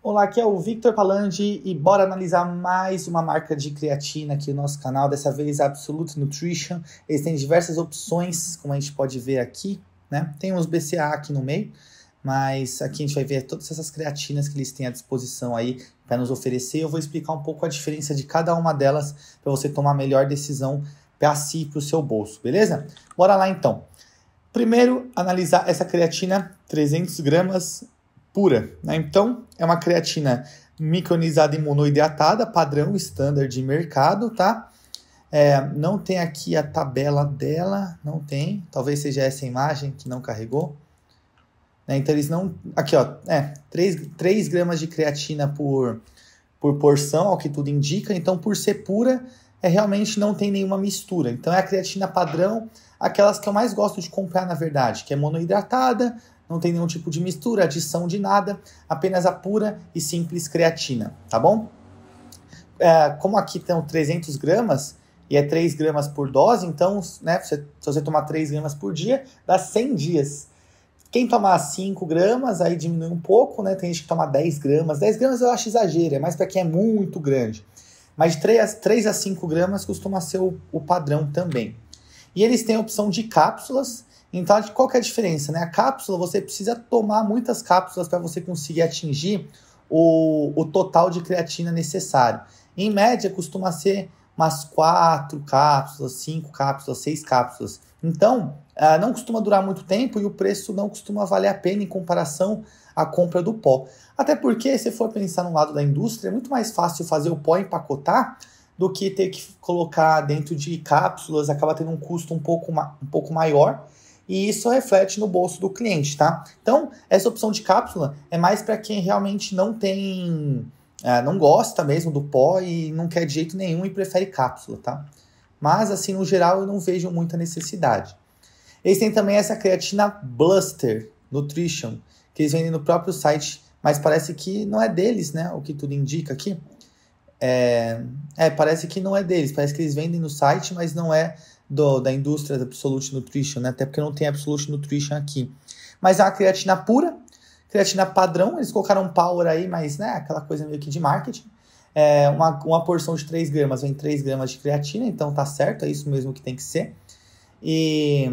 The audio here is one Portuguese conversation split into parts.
Olá, aqui é o Victor Palandi e bora analisar mais uma marca de creatina aqui no nosso canal, dessa vez a Absolute Nutrition. Eles têm diversas opções, como a gente pode ver aqui, né? Tem uns BCA aqui no meio, mas aqui a gente vai ver todas essas creatinas que eles têm à disposição aí para nos oferecer. Eu vou explicar um pouco a diferença de cada uma delas para você tomar a melhor decisão para si e para o seu bolso, beleza? Bora lá então. Primeiro, analisar essa creatina 300 gramas pura. Né? Então, é uma creatina micronizada imunoideatada, padrão standard de mercado, tá? É, não tem aqui a tabela dela, não tem. Talvez seja essa imagem que não carregou. Né? Então eles não. Aqui, ó, é 3, 3 gramas de creatina por, por porção, ao que tudo indica. Então, por ser pura, é, realmente não tem nenhuma mistura. Então é a creatina padrão, aquelas que eu mais gosto de comprar, na verdade, que é monoidratada, não tem nenhum tipo de mistura, adição de nada, apenas a pura e simples creatina, tá bom? É, como aqui estão 300 gramas e é 3 gramas por dose, então né, se, se você tomar 3 gramas por dia, dá 100 dias. Quem tomar 5 gramas, aí diminui um pouco, né? Tem gente que toma 10 gramas. 10 gramas eu acho exagero, é mais para quem é muito grande. Mas 3, 3 a 5 gramas costuma ser o, o padrão também. E eles têm a opção de cápsulas. Então, qual que é a diferença? Né? A cápsula, você precisa tomar muitas cápsulas para você conseguir atingir o, o total de creatina necessário. Em média, costuma ser umas 4 cápsulas, 5 cápsulas, 6 cápsulas. Então, ah, não costuma durar muito tempo e o preço não costuma valer a pena em comparação à compra do pó. Até porque, se for pensar no lado da indústria, é muito mais fácil fazer o pó empacotar do que ter que colocar dentro de cápsulas, acaba tendo um custo um pouco, um pouco maior e isso reflete no bolso do cliente, tá? Então, essa opção de cápsula é mais para quem realmente não tem, ah, não gosta mesmo do pó e não quer de jeito nenhum e prefere cápsula, tá? Mas, assim, no geral, eu não vejo muita necessidade. Eles têm também essa creatina Bluster Nutrition, que eles vendem no próprio site, mas parece que não é deles, né? O que tudo indica aqui. É, é parece que não é deles. Parece que eles vendem no site, mas não é do, da indústria da Absolute Nutrition, né? Até porque não tem Absolute Nutrition aqui. Mas é uma creatina pura, creatina padrão. Eles colocaram power aí, mas, né? Aquela coisa meio que de marketing. É, uma, uma porção de 3 gramas vem 3 gramas de creatina, então tá certo, é isso mesmo que tem que ser. E,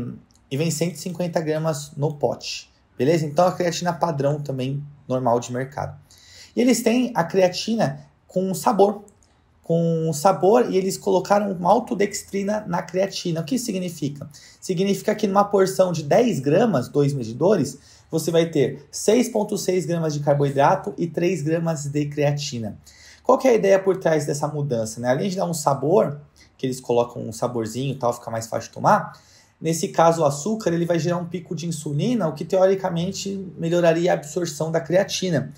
e vem 150 gramas no pote, beleza? Então a creatina padrão também, normal de mercado. E eles têm a creatina com sabor, com sabor e eles colocaram maltodextrina na creatina. O que significa? Significa que numa porção de 10 gramas, dois medidores, você vai ter 6,6 gramas de carboidrato e 3 gramas de creatina. Qual que é a ideia por trás dessa mudança? Né? Além de dar um sabor, que eles colocam um saborzinho e tal, fica mais fácil de tomar, nesse caso o açúcar ele vai gerar um pico de insulina, o que teoricamente melhoraria a absorção da creatina.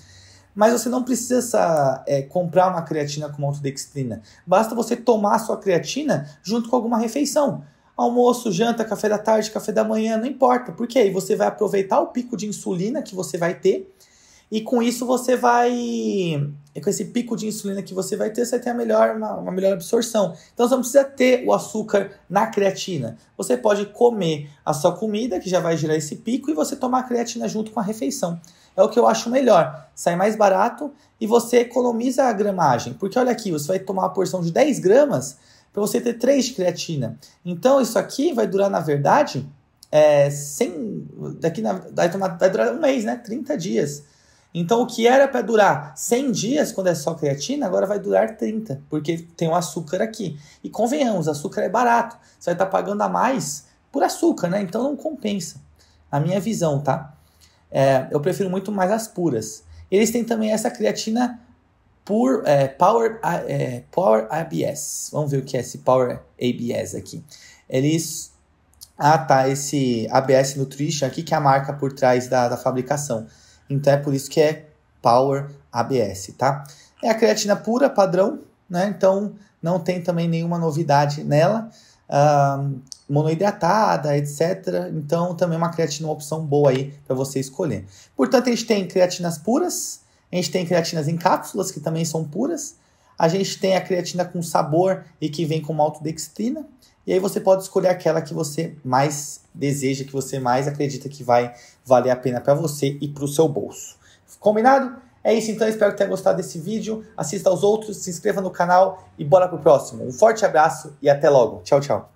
Mas você não precisa é, comprar uma creatina com maltodextrina. Basta você tomar a sua creatina junto com alguma refeição. Almoço, janta, café da tarde, café da manhã, não importa. Porque aí você vai aproveitar o pico de insulina que você vai ter e com isso você vai é com esse pico de insulina que você vai ter, você tem a melhor, uma, uma melhor absorção. Então você não precisa ter o açúcar na creatina. Você pode comer a sua comida, que já vai gerar esse pico, e você tomar a creatina junto com a refeição. É o que eu acho melhor. Sai mais barato e você economiza a gramagem. Porque olha aqui, você vai tomar uma porção de 10 gramas para você ter 3 de creatina. Então isso aqui vai durar, na verdade, é, daqui na, vai, tomar, vai durar um mês, né? 30 dias. Então, o que era para durar 100 dias, quando é só creatina, agora vai durar 30, porque tem o um açúcar aqui. E convenhamos, açúcar é barato. Você vai estar tá pagando a mais por açúcar, né? Então, não compensa. A minha visão, tá? É, eu prefiro muito mais as puras. Eles têm também essa creatina por é, Power, é, Power ABS. Vamos ver o que é esse Power ABS aqui. Eles. Ah, tá. Esse ABS Nutrition aqui, que é a marca por trás da, da fabricação. Então é por isso que é Power ABS, tá? É a creatina pura, padrão, né? Então não tem também nenhuma novidade nela. Uh, monoidratada, etc. Então também é uma creatina uma opção boa aí para você escolher. Portanto, a gente tem creatinas puras, a gente tem creatinas em cápsulas que também são puras, a gente tem a creatina com sabor e que vem com maltodextrina. E aí você pode escolher aquela que você mais deseja, que você mais acredita que vai valer a pena para você e para o seu bolso. Combinado? É isso então, espero que tenha gostado desse vídeo. Assista aos outros, se inscreva no canal e bora pro próximo. Um forte abraço e até logo. Tchau, tchau.